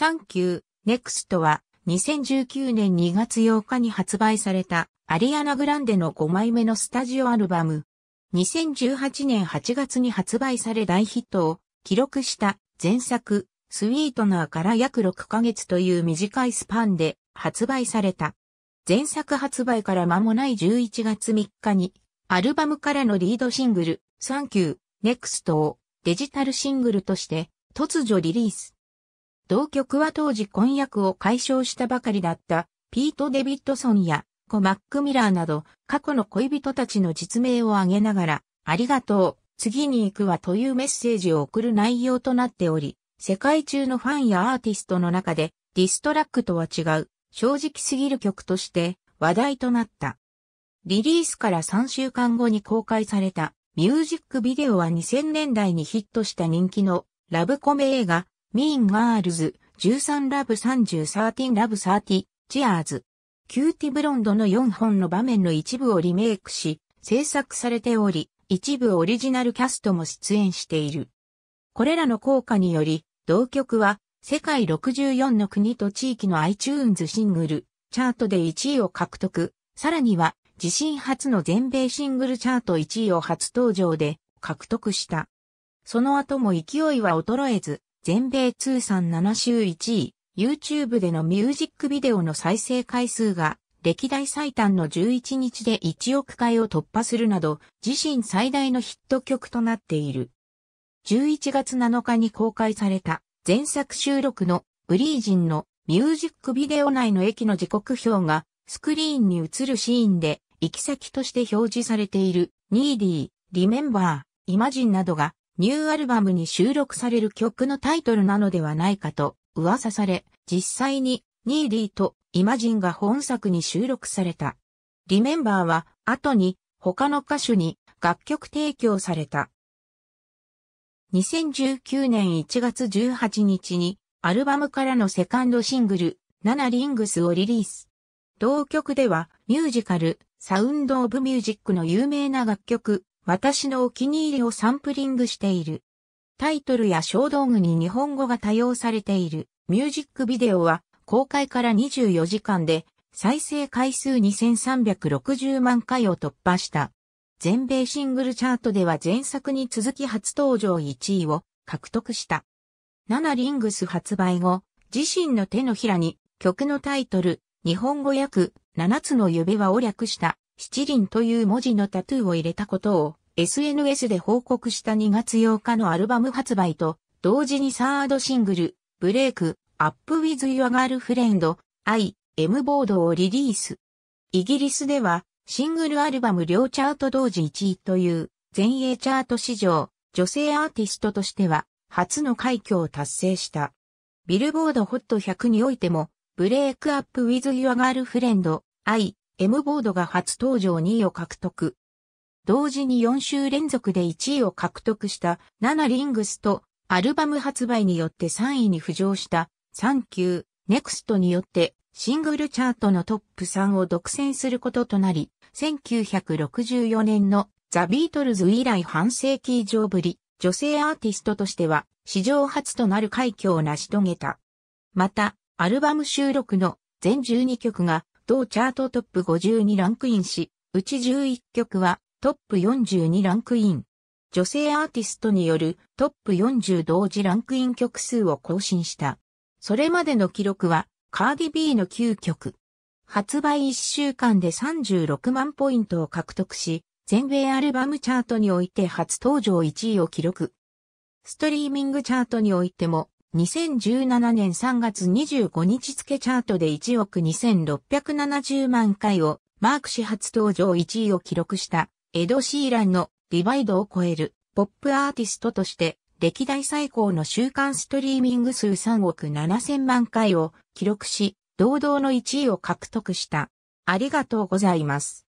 サンキュー、ネクストは2019年2月8日に発売されたアリアナ・グランデの5枚目のスタジオアルバム。2018年8月に発売され大ヒットを記録した前作スウィートナーから約6ヶ月という短いスパンで発売された。前作発売から間もない11月3日にアルバムからのリードシングルサンキュー、ネクストをデジタルシングルとして突如リリース。同局は当時婚約を解消したばかりだったピート・デビッドソンやコ・マック・ミラーなど過去の恋人たちの実名を挙げながらありがとう、次に行くわというメッセージを送る内容となっており、世界中のファンやアーティストの中でディストラックとは違う正直すぎる曲として話題となった。リリースから3週間後に公開されたミュージックビデオは2000年代にヒットした人気のラブコメ映画ミーンガールズ、13ラブ30、13ラブ30、チアーズ。キューティブロンドの4本の場面の一部をリメイクし、制作されており、一部オリジナルキャストも出演している。これらの効果により、同曲は、世界64の国と地域の iTunes シングル、チャートで1位を獲得。さらには、自身初の全米シングルチャート1位を初登場で獲得した。その後も勢いは衰えず、全米通算7週1位、YouTube でのミュージックビデオの再生回数が歴代最短の11日で1億回を突破するなど、自身最大のヒット曲となっている。11月7日に公開された前作収録のブリージンのミュージックビデオ内の駅の時刻表がスクリーンに映るシーンで行き先として表示されているニーディー、リメンバー、イマジンなどがニューアルバムに収録される曲のタイトルなのではないかと噂され、実際にニーディーとイマジンが本作に収録された。リメンバーは後に他の歌手に楽曲提供された。2019年1月18日にアルバムからのセカンドシングル、7リングスをリリース。同曲ではミュージカル、サウンド・オブ・ミュージックの有名な楽曲、私のお気に入りをサンプリングしている。タイトルや小道具に日本語が多用されているミュージックビデオは公開から24時間で再生回数2360万回を突破した。全米シングルチャートでは前作に続き初登場1位を獲得した。7リングス発売後、自身の手のひらに曲のタイトル、日本語訳7つの指輪を略した七輪という文字のタトゥーを入れたことを SNS で報告した2月8日のアルバム発売と同時にサードシングル、ブレイク、アップウィズ・ユア・ガールフレンド、I、M ボードをリリース。イギリスではシングルアルバム両チャート同時1位という全英チャート史上女性アーティストとしては初の快挙を達成した。ビルボードホット100においてもブレイクアップウィズ・ユア・ガール・フレンドアイ。I M ボードが初登場2位を獲得。同時に4週連続で1位を獲得した7リングスとアルバム発売によって3位に浮上したサンキューネクストによってシングルチャートのトップ3を独占することとなり、1964年のザ・ビートルズ以来半世紀以上ぶり、女性アーティストとしては史上初となる快挙を成し遂げた。また、アルバム収録の全12曲が同チャートトップ50にランクインし、うち11曲はトップ40にランクイン。女性アーティストによるトップ40同時ランクイン曲数を更新した。それまでの記録はカーディビーの9曲。発売1週間で36万ポイントを獲得し、全米アルバムチャートにおいて初登場1位を記録。ストリーミングチャートにおいても2017年3月25日付チャートで1億2670万回をマークし初登場1位を記録したエド・シーランのディバイドを超えるポップアーティストとして歴代最高の週間ストリーミング数3億7000万回を記録し堂々の1位を獲得した。ありがとうございます。